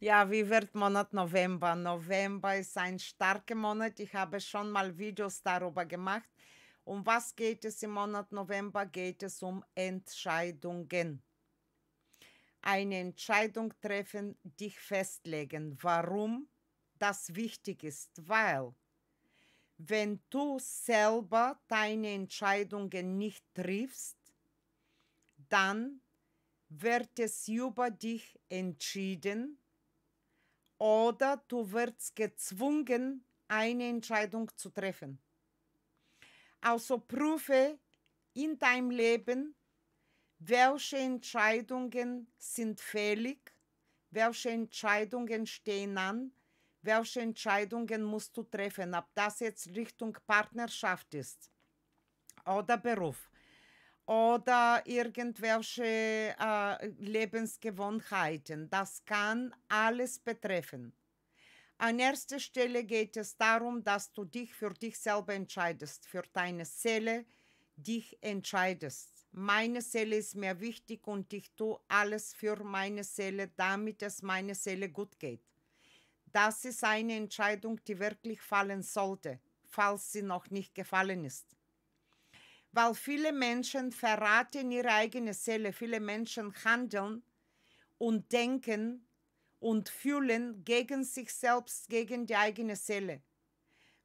Ja, wie wird Monat November? November ist ein starker Monat. Ich habe schon mal Videos darüber gemacht. Um was geht es im Monat November? Geht es um Entscheidungen. Eine Entscheidung treffen, dich festlegen. Warum das wichtig ist? Weil wenn du selber deine Entscheidungen nicht triffst, dann wird es über dich entschieden oder du wirst gezwungen, eine Entscheidung zu treffen. Also prüfe in deinem Leben, welche Entscheidungen sind fällig, welche Entscheidungen stehen an, welche Entscheidungen musst du treffen, ob das jetzt Richtung Partnerschaft ist oder Beruf oder irgendwelche äh, Lebensgewohnheiten. Das kann alles betreffen. An erster Stelle geht es darum, dass du dich für dich selber entscheidest, für deine Seele dich entscheidest. Meine Seele ist mir wichtig und ich tue alles für meine Seele, damit es meine Seele gut geht. Das ist eine Entscheidung, die wirklich fallen sollte, falls sie noch nicht gefallen ist weil viele Menschen verraten ihre eigene Seele, viele Menschen handeln und denken und fühlen gegen sich selbst, gegen die eigene Seele.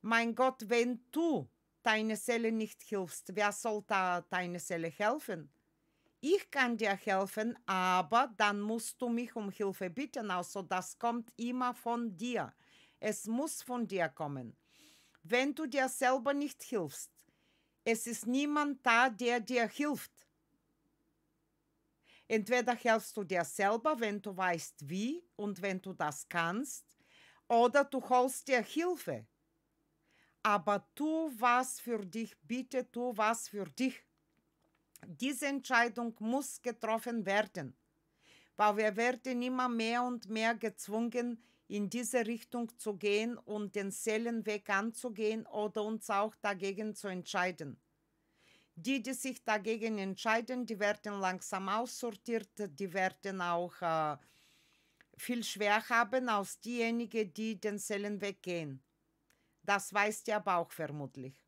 Mein Gott, wenn du deine Seele nicht hilfst, wer soll da deine Seele helfen? Ich kann dir helfen, aber dann musst du mich um Hilfe bitten. Also das kommt immer von dir. Es muss von dir kommen. Wenn du dir selber nicht hilfst, es ist niemand da, der dir hilft. Entweder helfst du dir selber, wenn du weißt wie und wenn du das kannst, oder du holst dir Hilfe. Aber tu was für dich, bitte tu was für dich. Diese Entscheidung muss getroffen werden, weil wir werden immer mehr und mehr gezwungen, in diese Richtung zu gehen und den Seelenweg anzugehen oder uns auch dagegen zu entscheiden. Die, die sich dagegen entscheiden, die werden langsam aussortiert, die werden auch äh, viel schwer haben als diejenigen, die den Seelenweg gehen. Das weißt ihr aber auch vermutlich.